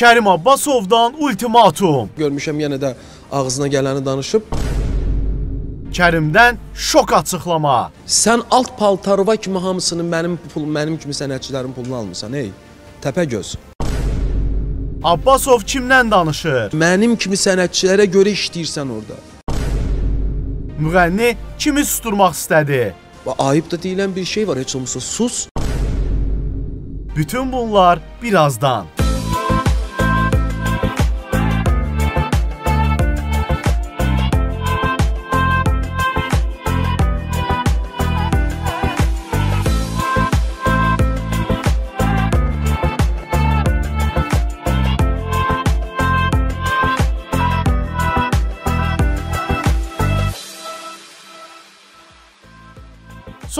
Kərim Abbasovdan ultimatum. Görmüşəm yenə də ağzına gələni danışıb. Kərimdən şok açıqlama. Sən alt paltarova kimi hamısını mənim pul, mənim kimi sənətçilərin pulunu almısan, ey təpəgöz. Abbasov kimdən danışır? Mənim kimi sənətçilərə görə işləyirsən orada. Müğənni kimi susturmaq istədi? Və ayıb da deyilən bir şey var, heç olmasa sus. Bütün bunlar birazdan.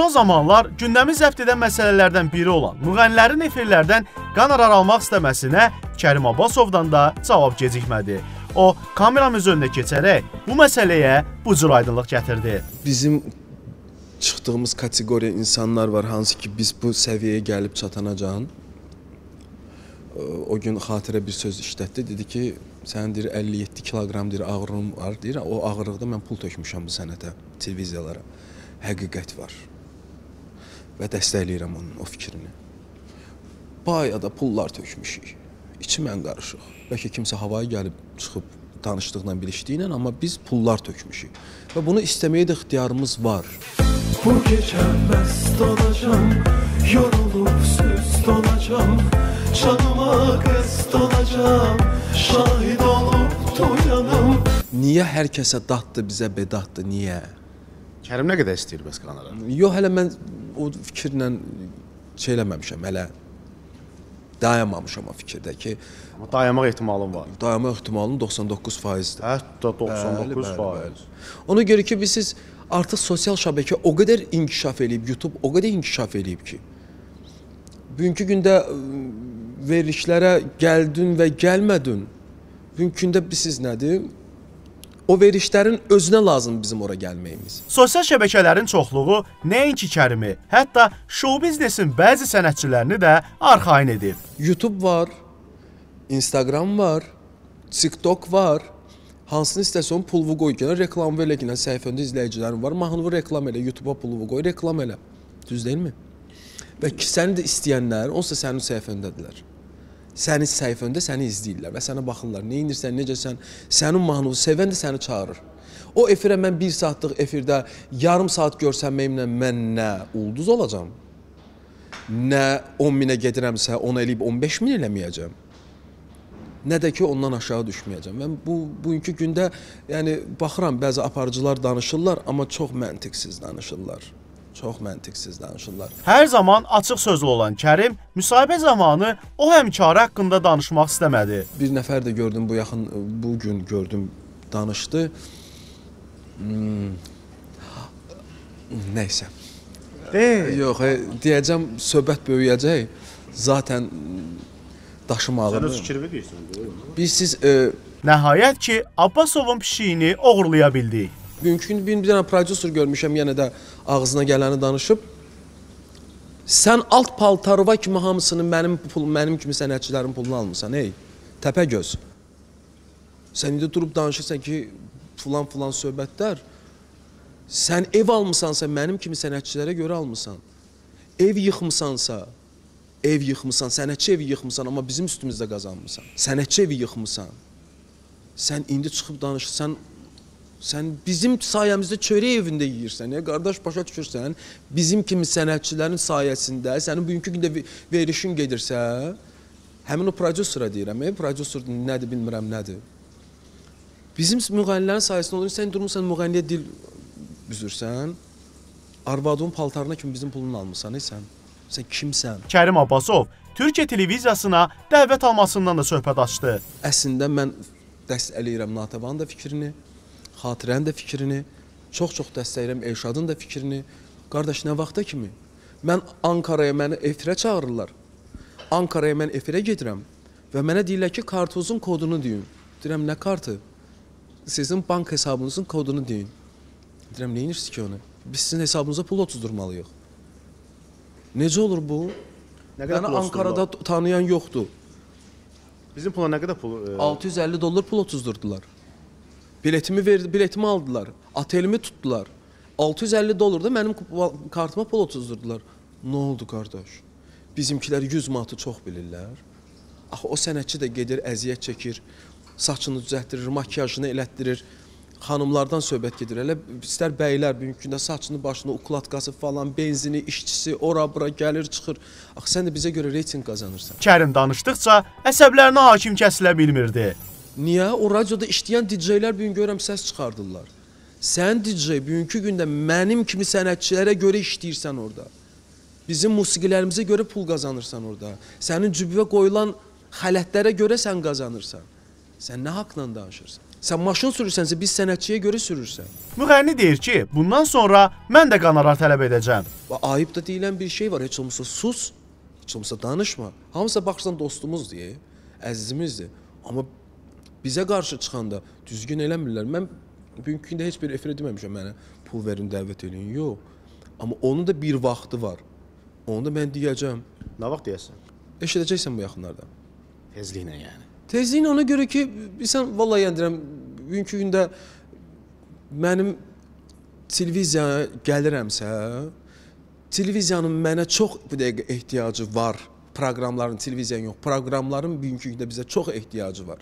Son zamanlar gündəmi zəbt edən məsələlərdən biri olan müğənnilərin efirlərdən qan arar almaq istəməsinə Kərim Abbasovdan da cavab gecikmədi. O, kameramız önünə keçərək bu məsələyə bu cür aydınlıq gətirdi. Bizim çıxdığımız kateqoriya insanlar var, hansı ki, biz bu səviyyəyə gəlib çatanacan. O gün xatirə bir söz işlətdi, dedi ki, sənin deyir 57 kiloqram deyir ağırlığım var, deyir, o ağırlıqda mən pul tökmüşəm bu sənətə, televiziyalara. Həqiqət var və dəstəkləyirəm onun o fikrini. Bayada pullar tökmüşük. İçimən qarışıq. Bəlkə kimsə havaya gəlib çıxıb tanışlıqla, bilişdiyi ilə, amma biz pullar tökmüşük. Və bunu istəməyə də ixtiyarımız var. Bu gecə məst olacam, yorulub süst olacam, canıma qəst olacam, şahid olub duyanım. Niyə hər kəsə daddır, bizə bedaddır, niyə? Kərim nə qədər istəyir bəs qanara? Yox, hələ mən o fikirlə şey eləməmişəm hələ. Dayanmamışam o fikirdə ki, amma dayanmaq ehtimalım var. Dayanmaq ehtimalım 99%-dir. Hətta 99%. Bəli, bəli, bəli. Ona görə ki, bilirsiniz, artıq sosial şəbəkə o qədər inkişaf eləyib, YouTube o qədər inkişaf eləyib ki, bugünkü gündə verilişlərə gəldin və gəlmədin. Bugünkü gündə bilirsiniz nədir? o verişlərin özünə lazım bizim ora gəlməyimiz. Sosial şəbəkələrin çoxluğu nəinki Kərimi, hətta şou biznesin bəzi sənətçilərini də arxain edib. YouTube var, Instagram var, TikTok var. Hansını istəsən pulvu qoy ki, reklam ver ki, yəni səhifəndə izləyicilərin var. Mahnını reklam elə, YouTube-a pulvu qoy, reklam elə. Düz deyilmi? Və ki, səni də istəyənlər onsuz da sənin səhifəndədirlər səni səhif öndə səni izləyirlər və sənə baxırlar. Nə edirsən, necəsən? Sənin mahnını sevən də səni çağırır. O efirə mən 1 saatlıq efirdə yarım saat görsənməyimlə mən nə ulduz olacam? Nə 10 minə gedirəmsə, 10 eləyib 15 min eləməyəcəm. Nə də ki ondan aşağı düşməyəcəm. Mən bu bugünkü gündə yəni baxıram bəzi aparıcılar danışırlar, amma çox məntiqsiz danışırlar. Çox məntiqsiz danışırlar. Hər zaman açıq sözlü olan Kərim müsahibə zamanı o həmkarı haqqında danışmaq istəmədi. Bir nəfər də gördüm bu yaxın bu gün gördüm danışdı. Hmm. Nəysə. E, yox, e, deyəcəm söhbət böyüyəcək. Zaten daşımalıdır. Sən öz fikrini deyirsən. Biz siz e, Nəhayət ki, Abbasovun pişiyini oğurlaya bildik. Mümkün bir, bir dənə prodüser görmüşəm, yenə də ağzına gələni danışıb. Sən alt paltarova kimi hamısının mənim pul, mənim kimi sənətçilərin pulunu almısan, ey. Təpə göz. Sən indi durub danışırsan ki, filan filan söhbətlər. Sən ev almısansa mənim kimi sənətçilərə görə almısan. Ev yıxmısansa, ev yıxmısan, sənətçi evi yıxmısan, amma bizim üstümüzdə qazanmısan. Sənətçi evi yıxmısan. Sən indi çıxıb danışırsan, Sən bizim sayəmizdə çörək evində yeyirsən, ya qardaş başa düşürsən, bizim kimi sənətçilərin sayəsində sənin bugünkü gündə verişin gedirsə, həmin o prodüsera deyirəm, e, prodüser nədir bilmirəm, nədir. Bizim müğənnilərin sayəsində olur, sən durmusan müğənniyə dil büzürsən, arvadın paltarına kimi bizim pulunu almısan, e, sən, sən kimsən? Kərim Abbasov Türkiyə televiziyasına dəvət almasından da söhbət açdı. Əslində mən dəst eləyirəm Natavanın da fikrini. Xatirənin də fikrini, çox-çox dəstəkləyirəm Elşadın da fikrini. Qardaş, nə vaxta kimi? Mən Ankaraya məni efirə çağırırlar. Ankaraya mən efirə gedirəm və mənə deyirlər ki, kartuzun kodunu deyin. Deyirəm, nə kartı? Sizin bank hesabınızın kodunu deyin. Deyirəm, nə inirsiniz ki onu? Biz sizin hesabınıza pul oturdurmalıyıq. Necə olur bu? Nə qədər Məni pul Ankarada oturdurdular? tanıyan yoxdur. Bizim pula nə qədər pul? e, 650 dollar pul otuzdurdular. Biletimi verdi, biletimi aldılar. Otelimi tutdular. 650 dollar da mənim kartıma pul otuzdurdular. Nə oldu qardaş? Bizimkilər 100 manatı çox bilirlər. Axı ah, o sənətçi də gedir, əziyyət çəkir, saçını düzəltdirir, makiyajını elətdirir. Xanımlardan söhbət gedir. Elə istər bəylər mümkündə saçını, başını, uklatkası falan, benzini, işçisi ora-bura gəlir, çıxır. Axı ah, sən də bizə görə reyting qazanırsan. Kərim danışdıqca əsəblərinə hakim kəsilə bilmirdi. Niyə? O radioda işləyən DJ-lər bu gün görürəm səs çıxardırlar. Sən DJ bugünkü gündə mənim kimi sənətçilərə görə işləyirsən orada. Bizim musiqilərimizə görə pul qazanırsan orada. Sənin cübüvə qoyulan xələtlərə görə sən qazanırsan. Sən nə haqqla danışırsan? Sən maşın sürürsənsə biz sənətçiyə görə sürürsən. Müğənni deyir ki, bundan sonra mən də qanara tələb edəcəm. Ayıb da deyilən bir şey var. Heç olmasa sus, heç olmasa danışma. Hamısı baxırsan dostumuz deyə, əzizimizdir. Amma Bizə qarşı çıxanda düzgün eləmirlər. Mən bugünkü gündə heç bir efir etməmişəm mənə pul verin, dəvət eləyin. Yox. Amma onun da bir vaxtı var. Onu da mən deyəcəm. Nə vaxt deyəsən? Eşidəcəksən bu yaxınlarda. Tezliklə yəni. Tezliklə ona görə ki, sən vallahi yendirəm bugünkü gündə mənim televiziyaya gəlirəmsə, televiziyanın mənə çox bu dəqiqə ehtiyacı var. Proqramların televiziyaya yox, proqramların bugünkü gündə bizə çox ehtiyacı var.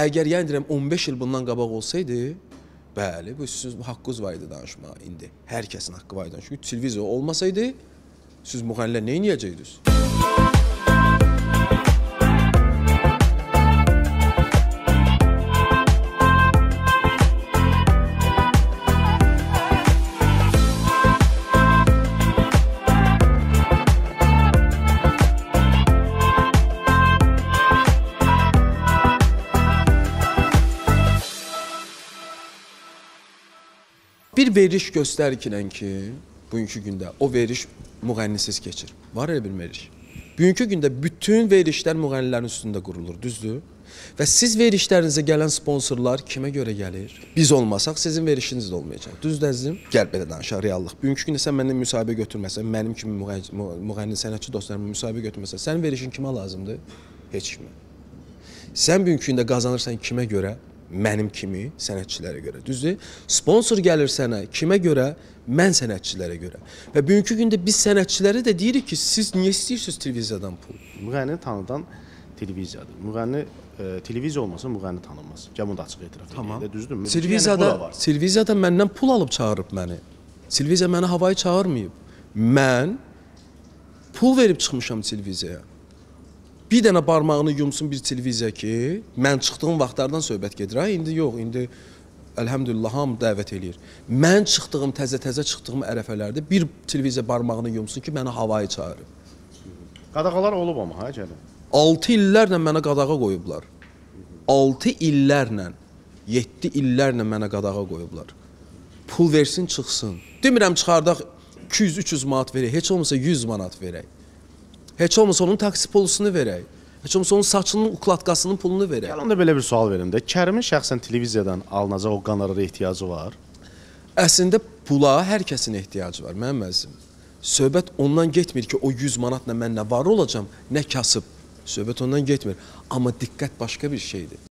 Əgər yəni deyirəm 15 il bundan qabaq olsaydı, bəli, bu siz haqqınız var idi danışmağa indi. Hər kəsin haqqı var idi. Çünki televiziya olmasaydı, siz müğənnilər nə edəcəydiniz? bir veriş göstər ki, bugünkü gündə o veriş müğənnisiz keçir. Var elə bir veriş. Bugünkü gündə bütün verişlər müğənnilərin üstündə qurulur, düzdür? Və siz verişlərinizə gələn sponsorlar kimə görə gəlir? Biz olmasaq sizin verişiniz də olmayacaq. Düzdür əzizim? Gəl belə danışaq reallıq. Bugünkü gündə sən məndən müsahibə götürməsən, mənim kimi müğənni sənətçi dostlarımın müsahibə götürməsən, sənin verişin kimə lazımdır? Heç kimə. Sən bugünkü gündə qazanırsan kimə görə? mənim kimi sənətçilərə görə. Düzdür? Sponsor gəlir sənə, kimə görə? Mən sənətçilərə görə. Və bugünkü gündə biz sənətçilərə də deyirik ki, siz niyə istəyirsiniz televiziyadan pul? Müğənni tanıdan televiziyadır. Müğənni e, televiziya olmasa müğənni tanınmaz. Gəl bunu da açıq etiraf tamam. edək də, düzdürmü? Televiziyada yəni, televiziyada məndən pul alıb çağırıb məni. Televiziya məni havaya çağırmayıb. Mən pul verib çıxmışam televiziyaya bir dənə barmağını yumsun bir televiziya ki, mən çıxdığım vaxtlardan söhbət gedir. Ha, indi yox, indi əlhəmdülillah hamı dəvət eləyir. Mən çıxdığım, təzə-təzə çıxdığım ərəfələrdə bir televiziya barmağını yumsun ki, məni havaya çağırır. Qadağalar olub amma ha, gəlin. 6 illərlə mənə qadağa qoyublar. 6 illərlə, 7 illərlə mənə qadağa qoyublar. Pul versin, çıxsın. Demirəm çıxardaq 200-300 manat verək, heç olmasa 100 manat verək. Heç olmasa onun taksi polusunu verək. Heç olmasa onun saçının ukladkasının pulunu verək. Gələn də belə bir sual verim də. Kərimin şəxsən televiziyadan alınacaq o qanarlara ehtiyacı var? Əslində pula hər kəsin ehtiyacı var, mənim əzizim. Söhbət ondan getmir ki, o 100 manatla mən nə var olacam, nə kasıb. Söhbət ondan getmir. Amma diqqət başqa bir şeydir.